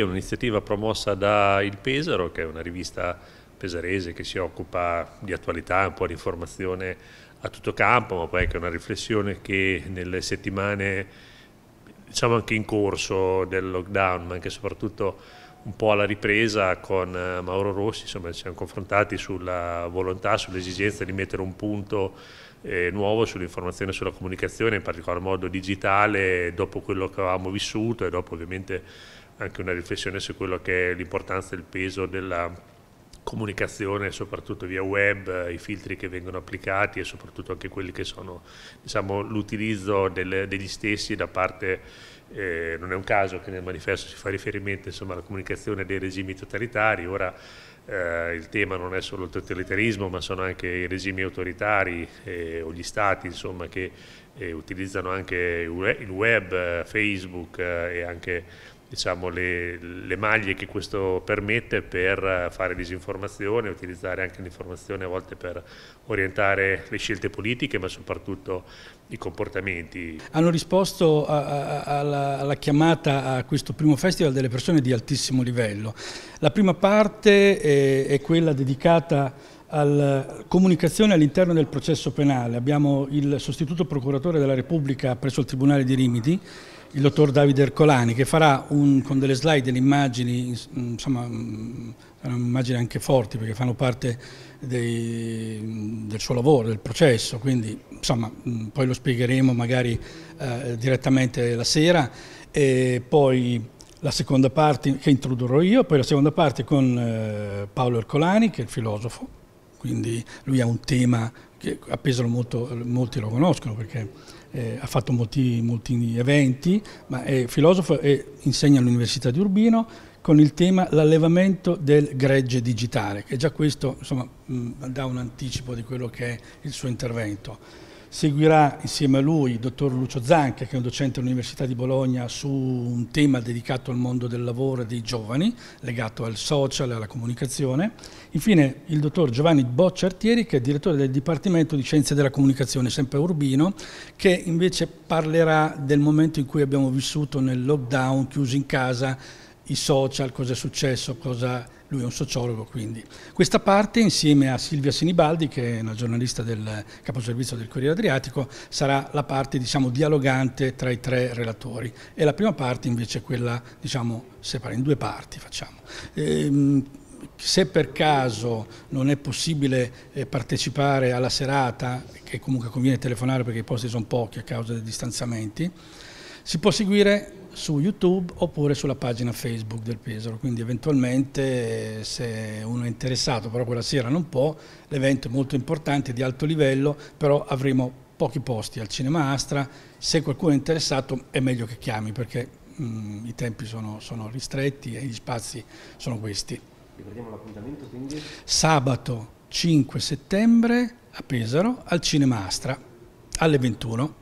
è un'iniziativa promossa da Il Pesaro, che è una rivista pesarese che si occupa di attualità, un po' di informazione a tutto campo, ma poi anche una riflessione che nelle settimane, diciamo anche in corso del lockdown, ma anche soprattutto un po' alla ripresa con eh, Mauro Rossi, insomma ci siamo confrontati sulla volontà, sull'esigenza di mettere un punto eh, nuovo sull'informazione e sulla comunicazione, in particolar modo digitale, dopo quello che avevamo vissuto e dopo ovviamente anche una riflessione su quello che è l'importanza e il peso della comunicazione soprattutto via web, eh, i filtri che vengono applicati e soprattutto anche quelli che sono diciamo, l'utilizzo degli stessi da parte, eh, non è un caso che nel manifesto si fa riferimento insomma, alla comunicazione dei regimi totalitari, ora eh, il tema non è solo il totalitarismo ma sono anche i regimi autoritari eh, o gli stati insomma, che eh, utilizzano anche il web, eh, Facebook e anche diciamo, le, le, maglie che questo permette per eh, fare disinformazione, utilizzare anche l'informazione a volte per orientare le scelte politiche, ma soprattutto i comportamenti. Hanno risposto a, a, alla, alla, chiamata a questo primo festival delle persone di altissimo livello. La prima parte è, eh, è quella dedicata alla comunicazione all'interno del processo penale. Abbiamo il sostituto procuratore della Repubblica presso il Tribunale di Rimini, il dottor Davide Ercolani, che farà un, con delle slide, delle immagini, insomma, mm, immagini anche forti perché fanno parte dei, del suo lavoro, del processo, quindi insomma, mm, poi lo spiegheremo magari eh, direttamente la sera e poi la seconda parte che introdurrò io, poi la seconda parte con eh, Paolo Ercolani che è il filosofo quindi lui ha un tema che a Pesaro molto, molti lo conoscono perché eh, ha fatto molti, molti eventi, ma è filosofo e insegna all'Università di Urbino con il tema l'allevamento del gregge digitale, che già questo insomma, mh, mm, dà un anticipo di quello che è il suo intervento. Seguirà insieme a lui il dottor Lucio Zanca, che è un docente all'Università di Bologna, su un tema dedicato al mondo del lavoro e dei giovani, legato al social e alla comunicazione. Infine il dottor Giovanni Bocciartieri, che è direttore del Dipartimento di Scienze della Comunicazione, sempre urbino, che invece parlerà del momento in cui abbiamo vissuto nel lockdown, chiusi in casa, i social, cosa è successo, cosa... lui è un sociologo quindi. Questa parte insieme a Silvia Sinibaldi che è una giornalista del caposervizio del Corriere Adriatico sarà la parte diciamo, dialogante tra i tre relatori e la prima parte invece è quella diciamo, separata in due parti facciamo. Ehm, se per caso non è possibile eh, partecipare alla serata, che comunque conviene telefonare perché i posti sono pochi a causa dei distanziamenti, si può seguire su YouTube oppure sulla pagina Facebook del Pesaro, quindi eventualmente se uno è interessato, però quella sera non può, l'evento è molto importante, di alto livello, però avremo pochi posti al Cinema Astra, se qualcuno è interessato è meglio che chiami perché mh, mm, i tempi sono, sono ristretti e gli spazi sono questi. Ricordiamo l'appuntamento quindi? Sabato 5 settembre a Pesaro al Cinema Astra alle 21.